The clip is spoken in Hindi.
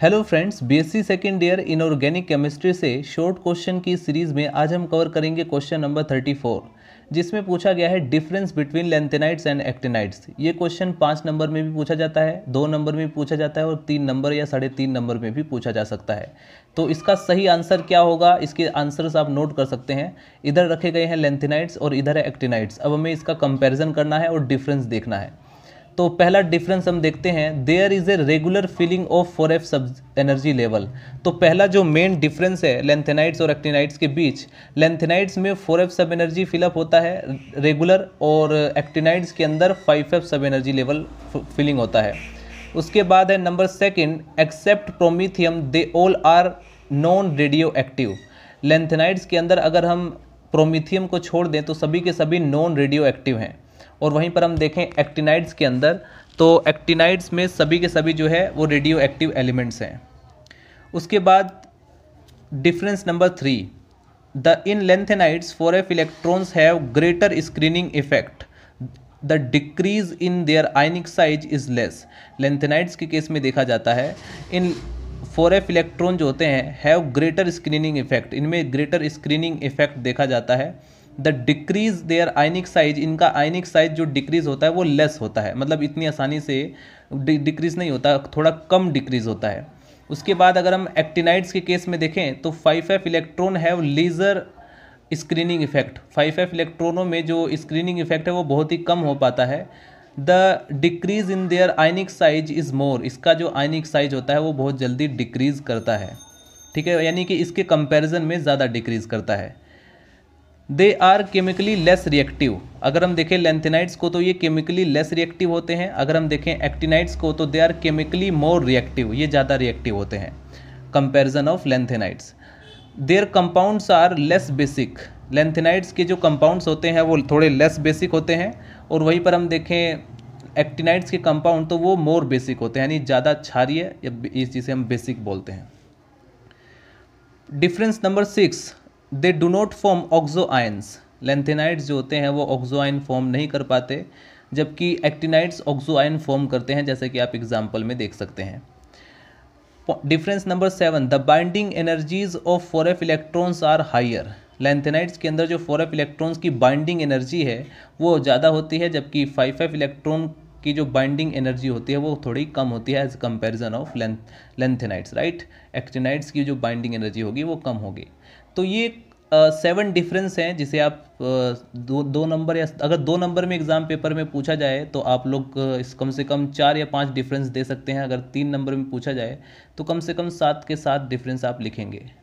hello friends BSc second year in organic chemistry से शॉर्ट क्वेश्चन की सीरीज में आज हम कवर करेंगे क्वेश्चन नंबर 34 जिसमें पूछा गया है difference between lanthanides and actinides ये क्वेश्चन पाँच नंबर में भी पूछा जाता है दो नंबर में भी पूछा जाता है और तीन नंबर या साढ़े तीन नंबर में भी पूछा जा सकता है तो इसका सही आंसर क्या होगा इसके आंसर्स आप नोट कर सकते हैं इधर रखे गए हैं लेंथेनाइट्स और इधर है एक्टिनाइट्स अब हमें इसका कंपेरिजन करना है और डिफरेंस देखना है तो पहला डिफरेंस हम देखते हैं there is a regular filling of four f sub energy level तो पहला जो मेन डिफरेंस है लेंथेनाइट्स और एक्टिनाइट्स के बीच लेंथेनाइट्स में four f sub energy fill up होता है रेगुलर और एक्टिनाइट्स के अंदर five f sub energy level filling होता है उसके बाद है number second except promethium they all are non radioactive lanthanides के अंदर अगर हम प्रोमीथियम को छोड़ दें तो सभी के सभी नॉन रेडियो एक्टिव हैं और वहीं पर हम देखें एक्टिनाइड्स के अंदर तो एक्टिनाइड्स में सभी के सभी जो है वो रेडियो एक्टिव एलिमेंट्स हैं उसके बाद difference number three the in lanthanides four f electrons have greater screening effect the decrease in their ionic size is less lanthanides के केस में देखा जाता है इन फोर एफ इलेक्ट्रॉन जो होते हैं हैव ग्रेटर स्क्रीनिंग इफेक्ट इनमें ग्रेटर स्क्रीनिंग इफेक्ट देखा जाता है the decrease their ionic size इनका आइनिक साइज जो डिक्रीज होता है वो लेस होता है मतलब इतनी आसानी से डिक्रीज नहीं होता थोड़ा कम डिक्रीज होता है उसके बाद अगर हम एक्टिनाइड्स के केस में देखें तो five f electron have lesser screening effect five f इलेक्ट्रॉनों में जो स्क्रीनिंग इफेक्ट है वो बहुत ही कम हो पाता है the decrease in their ionic size is more इसका जो आइनिक साइज होता है वो बहुत जल्दी डिक्रीज करता है ठीक है यानी कि इसके कंपैरिजन में ज़्यादा डिक्रीज करता है they are chemically less reactive अगर हम देखें लेंथेनाइड्स को तो ये केमिकली लेस रिएक्टिव होते हैं अगर हम देखें एक्टिनाइड्स को तो they are chemically more reactive ये ज़्यादा रिएक्टिव होते हैं comparison of lanthanides their compounds are less basic lanthanides के जो कंपाउंड्स होते हैं वो थोड़े लेस बेसिक होते हैं और वहीं पर हम देखें एक्टिनाइड्स के कंपाउंड तो वो मोर बेसिक होते हैं यानी ज़्यादा क्षारिय या इस जिसे हम बेसिक बोलते हैं difference number six they do not form oxo ions lanthanides जो होते हैं वो ऑक्जो आयन फॉर्म नहीं कर पाते जबकि एक्टिनाइड्स ऑक्जो आयन फॉर्म करते हैं जैसे कि आप एग्जाम्पल में देख सकते हैं difference number seven the binding energies of f electrons are higher lanthanides के अंदर जो एफ इलेक्ट्रॉन्स की बाइंडिंग एनर्जी है वो ज़्यादा होती है जबकि फाइव एफ इलेक्ट्रॉन की जो बाइंडिंग एनर्जी होती है वो थोड़ी कम होती है as comparison of lanthanides right actinides की जो बाइंडिंग एनर्जी होगी वो कम होगी तो ये सेवन uh, डिफरेंस हैं जिसे आप uh, दो दो नंबर या अगर दो नंबर में एग्ज़ाम पेपर में पूछा जाए तो आप लोग इस कम से कम चार या पांच डिफरेंस दे सकते हैं अगर तीन नंबर में पूछा जाए तो कम से कम सात के सात डिफरेंस आप लिखेंगे